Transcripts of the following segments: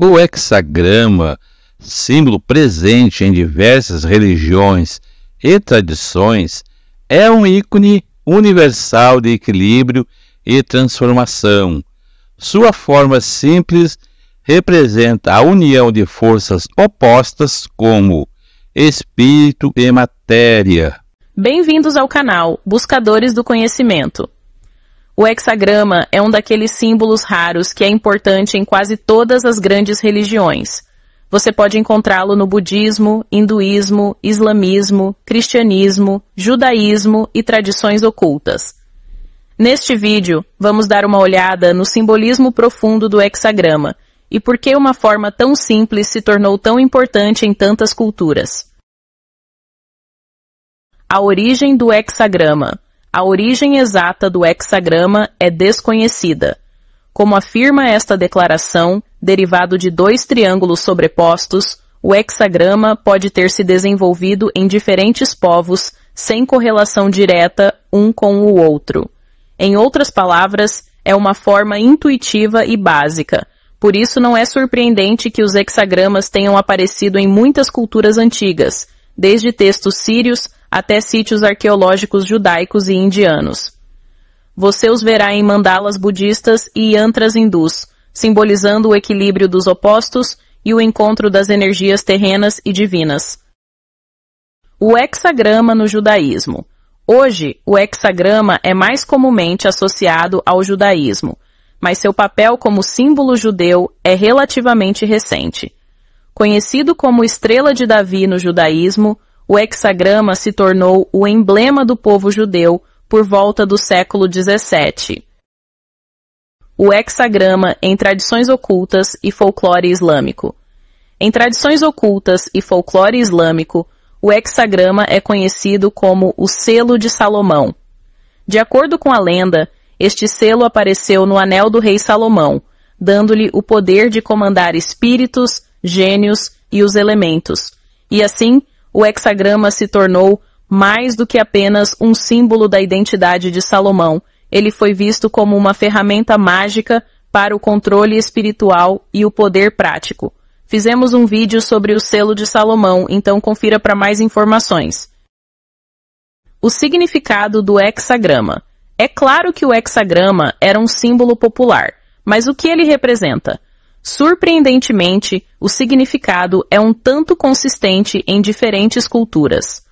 O hexagrama, símbolo presente em diversas religiões e tradições, é um ícone universal de equilíbrio e transformação. Sua forma simples representa a união de forças opostas como espírito e matéria. Bem-vindos ao canal Buscadores do Conhecimento. O hexagrama é um daqueles símbolos raros que é importante em quase todas as grandes religiões. Você pode encontrá-lo no budismo, hinduísmo, islamismo, cristianismo, judaísmo e tradições ocultas. Neste vídeo, vamos dar uma olhada no simbolismo profundo do hexagrama e por que uma forma tão simples se tornou tão importante em tantas culturas. A origem do hexagrama a origem exata do hexagrama é desconhecida. Como afirma esta declaração, derivado de dois triângulos sobrepostos, o hexagrama pode ter se desenvolvido em diferentes povos sem correlação direta um com o outro. Em outras palavras, é uma forma intuitiva e básica. Por isso não é surpreendente que os hexagramas tenham aparecido em muitas culturas antigas, desde textos sírios até sítios arqueológicos judaicos e indianos. Você os verá em mandalas budistas e yantras hindus, simbolizando o equilíbrio dos opostos e o encontro das energias terrenas e divinas. O hexagrama no judaísmo. Hoje, o hexagrama é mais comumente associado ao judaísmo, mas seu papel como símbolo judeu é relativamente recente. Conhecido como estrela de Davi no judaísmo, o hexagrama se tornou o emblema do povo judeu por volta do século XVII. O hexagrama em tradições ocultas e folclore islâmico. Em tradições ocultas e folclore islâmico, o hexagrama é conhecido como o selo de Salomão. De acordo com a lenda, este selo apareceu no anel do rei Salomão, dando-lhe o poder de comandar espíritos, gênios e os elementos, e assim o hexagrama se tornou mais do que apenas um símbolo da identidade de Salomão. Ele foi visto como uma ferramenta mágica para o controle espiritual e o poder prático. Fizemos um vídeo sobre o selo de Salomão, então confira para mais informações. O significado do hexagrama. É claro que o hexagrama era um símbolo popular, mas o que ele representa? Surpreendentemente, o significado é um tanto consistente em diferentes culturas.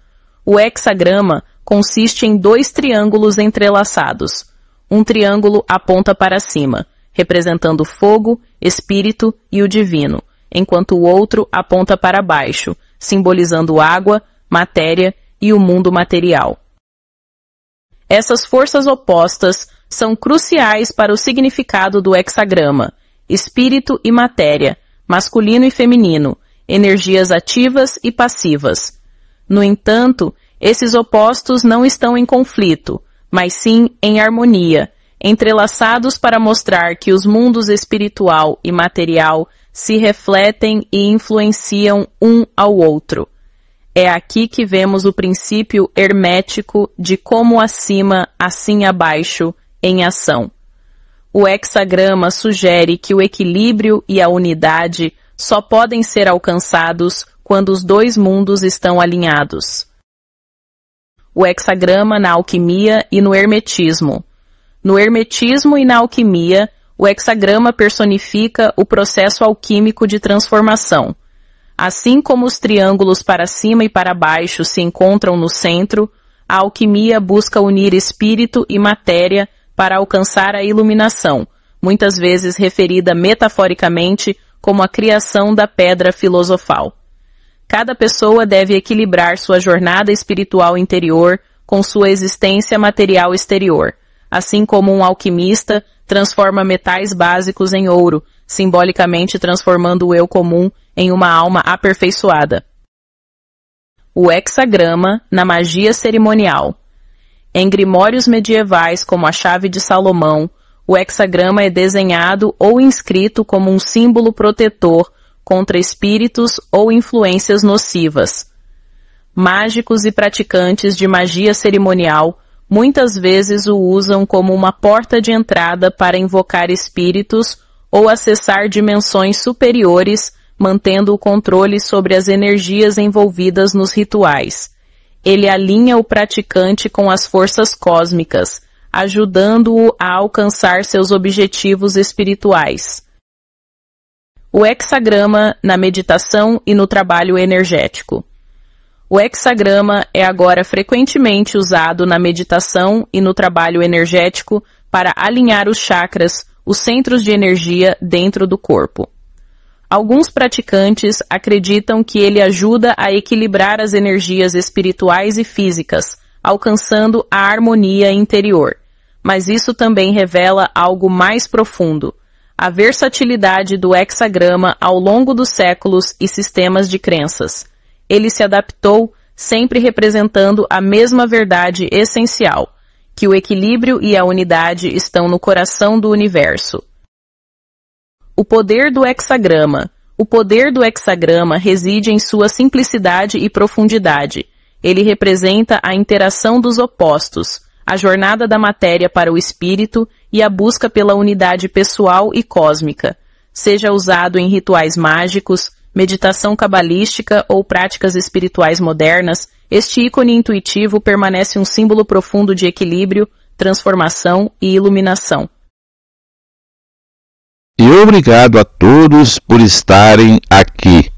O hexagrama consiste em dois triângulos entrelaçados. Um triângulo aponta para cima, representando fogo, espírito e o divino, enquanto o outro aponta para baixo, simbolizando água, matéria e o mundo material. Essas forças opostas são cruciais para o significado do hexagrama espírito e matéria, masculino e feminino, energias ativas e passivas. No entanto, esses opostos não estão em conflito, mas sim em harmonia, entrelaçados para mostrar que os mundos espiritual e material se refletem e influenciam um ao outro. É aqui que vemos o princípio hermético de como acima, assim abaixo, em ação. O hexagrama sugere que o equilíbrio e a unidade só podem ser alcançados quando os dois mundos estão alinhados. O hexagrama na alquimia e no hermetismo. No hermetismo e na alquimia, o hexagrama personifica o processo alquímico de transformação. Assim como os triângulos para cima e para baixo se encontram no centro, a alquimia busca unir espírito e matéria para alcançar a iluminação, muitas vezes referida metaforicamente como a criação da pedra filosofal. Cada pessoa deve equilibrar sua jornada espiritual interior com sua existência material exterior, assim como um alquimista transforma metais básicos em ouro, simbolicamente transformando o eu comum em uma alma aperfeiçoada. O hexagrama na magia cerimonial. Em grimórios medievais como a Chave de Salomão, o hexagrama é desenhado ou inscrito como um símbolo protetor contra espíritos ou influências nocivas. Mágicos e praticantes de magia cerimonial muitas vezes o usam como uma porta de entrada para invocar espíritos ou acessar dimensões superiores, mantendo o controle sobre as energias envolvidas nos rituais ele alinha o praticante com as forças cósmicas, ajudando-o a alcançar seus objetivos espirituais. O hexagrama na meditação e no trabalho energético. O hexagrama é agora frequentemente usado na meditação e no trabalho energético para alinhar os chakras, os centros de energia dentro do corpo. Alguns praticantes acreditam que ele ajuda a equilibrar as energias espirituais e físicas, alcançando a harmonia interior. Mas isso também revela algo mais profundo: a versatilidade do hexagrama ao longo dos séculos e sistemas de crenças. Ele se adaptou, sempre representando a mesma verdade essencial: que o equilíbrio e a unidade estão no coração do universo. O poder do hexagrama. O poder do hexagrama reside em sua simplicidade e profundidade. Ele representa a interação dos opostos, a jornada da matéria para o espírito e a busca pela unidade pessoal e cósmica. Seja usado em rituais mágicos, meditação cabalística ou práticas espirituais modernas, este ícone intuitivo permanece um símbolo profundo de equilíbrio, transformação e iluminação e obrigado a todos por estarem aqui.